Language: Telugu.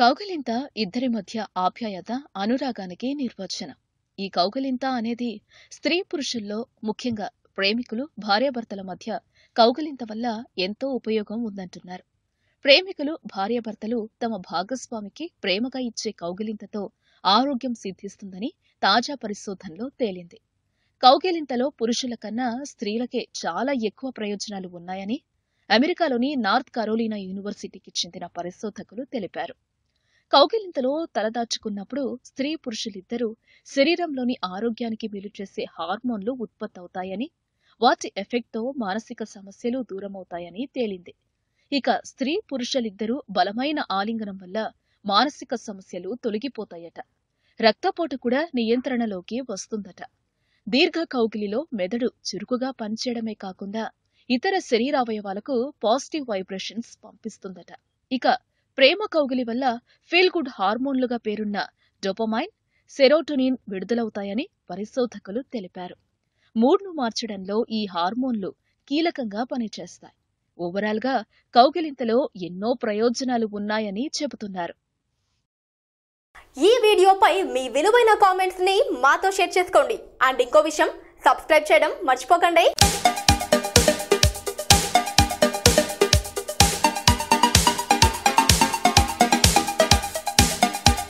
కౌగలింత ఇద్దరి మధ్య ఆప్యాయత అనురాగానికి నిర్వచనం ఈ కౌగలింత అనేది స్త్రీ పురుషుల్లో ముఖ్యంగా ప్రేమికులు భార్యాభర్తల మధ్య కౌగలింత వల్ల ఎంతో ఉపయోగం ఉందంటున్నారు ప్రేమికులు భార్యాభర్తలు తమ భాగస్వామికి ప్రేమగా ఇచ్చే కౌగిలింతతో ఆరోగ్యం సిద్ధిస్తుందని తాజా పరిశోధనలో తేలింది కౌగిలింతలో పురుషుల కన్నా స్త్రీలకే చాలా ఎక్కువ ప్రయోజనాలు ఉన్నాయని అమెరికాలోని నార్త్ కరోలినా యూనివర్సిటీకి చెందిన పరిశోధకులు తెలిపారు కౌకిలింతలో తలదాచుకున్నప్పుడు స్త్రీ పురుషులిద్దరూ శరీరంలోని ఆరోగ్యానికి మేలు చేసే హార్మోన్లు ఉత్పత్తి అవుతాయని వాటి ఎఫెక్ట్తో మానసిక సమస్యలు దూరమవుతాయని తేలింది ఇక స్త్రీ పురుషులిద్దరూ బలమైన ఆలింగనం వల్ల మానసిక సమస్యలు తొలగిపోతాయట రక్తపోటు కూడా నియంత్రణలోకి వస్తుందట దీర్ఘ కౌగిలిలో మెదడు చురుకుగా పనిచేయడమే కాకుండా ఇతర శరీరావయవాలకు పాజిటివ్ వైబ్రేషన్స్ పంపిస్తుందట ఇక ప్రేమ కౌగిలి వల్ల ఫీల్ గుడ్ హార్మోన్లుగా పేరున్న డొపమైన్ సెరోటోనిన్ విడుదలవుతాయని పరిశోధకులు తెలిపారు మూడ్ను మార్చడంలో ఈ హార్మోన్లు కీలకంగా పనిచేస్తాయి ఓవరాల్గా కౌగిలింతలో ఎన్నో ప్రయోజనాలు ఉన్నాయని చెబుతున్నారు ఈ వీడియోపై మీ విలువైన కామెంట్స్ని మాతో షేర్ చేసుకోండి అండ్ ఇంకో విషయం సబ్స్క్రైబ్ చేయడం మర్చిపోకండి